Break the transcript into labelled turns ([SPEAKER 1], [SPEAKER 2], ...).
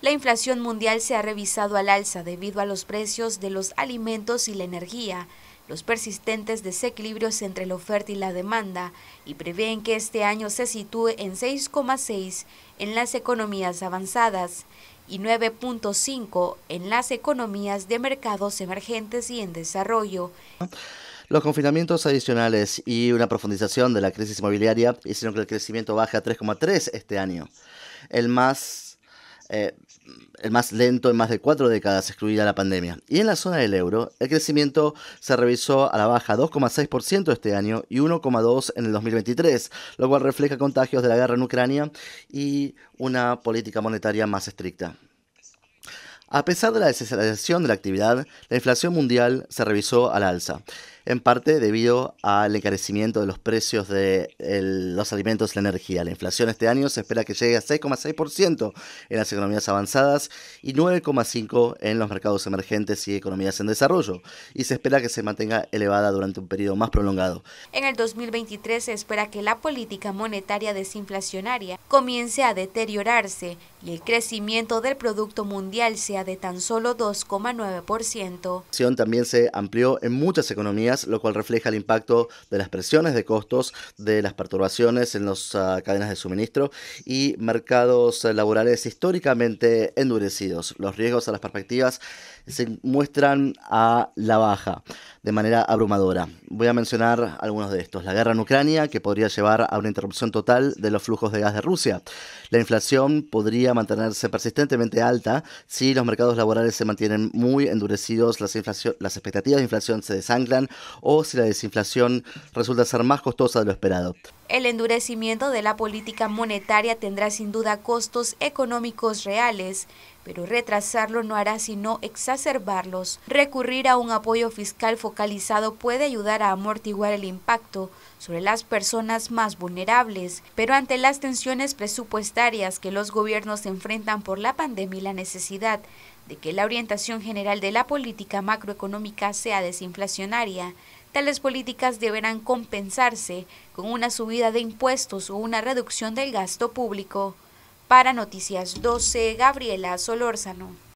[SPEAKER 1] La inflación mundial se ha revisado al alza debido a los precios de los alimentos y la energía, los persistentes desequilibrios entre la oferta y la demanda, y prevén que este año se sitúe en 6,6 en las economías avanzadas y 9.5 en las economías de mercados emergentes y en desarrollo.
[SPEAKER 2] Los confinamientos adicionales y una profundización de la crisis inmobiliaria hicieron que el crecimiento baje a 3,3 este año, el más eh, el más lento en más de cuatro décadas, excluida la pandemia. Y en la zona del euro, el crecimiento se revisó a la baja 2,6% este año y 1,2% en el 2023, lo cual refleja contagios de la guerra en Ucrania y una política monetaria más estricta. A pesar de la desaceleración de la actividad, la inflación mundial se revisó a la alza en parte debido al encarecimiento de los precios de los alimentos y la energía. La inflación este año se espera que llegue a 6,6% en las economías avanzadas y 9,5% en los mercados emergentes y economías en desarrollo, y se espera que se mantenga elevada durante un periodo más prolongado.
[SPEAKER 1] En el 2023 se espera que la política monetaria desinflacionaria comience a deteriorarse y el crecimiento del Producto Mundial sea de tan solo 2,9%.
[SPEAKER 2] También se amplió en muchas economías lo cual refleja el impacto de las presiones de costos, de las perturbaciones en las ah, cadenas de suministro y mercados eh, laborales históricamente endurecidos. Los riesgos a las perspectivas se muestran a la baja de manera abrumadora. Voy a mencionar algunos de estos. La guerra en Ucrania, que podría llevar a una interrupción total de los flujos de gas de Rusia. La inflación podría mantenerse persistentemente alta si los mercados laborales se mantienen muy endurecidos, las, las expectativas de inflación se desanclan o si la desinflación resulta ser más costosa de lo esperado.
[SPEAKER 1] El endurecimiento de la política monetaria tendrá sin duda costos económicos reales, pero retrasarlo no hará sino exacerbarlos. Recurrir a un apoyo fiscal focalizado puede ayudar a amortiguar el impacto, sobre las personas más vulnerables, pero ante las tensiones presupuestarias que los gobiernos enfrentan por la pandemia y la necesidad de que la orientación general de la política macroeconómica sea desinflacionaria, tales políticas deberán compensarse con una subida de impuestos o una reducción del gasto público. Para Noticias 12, Gabriela Solórzano.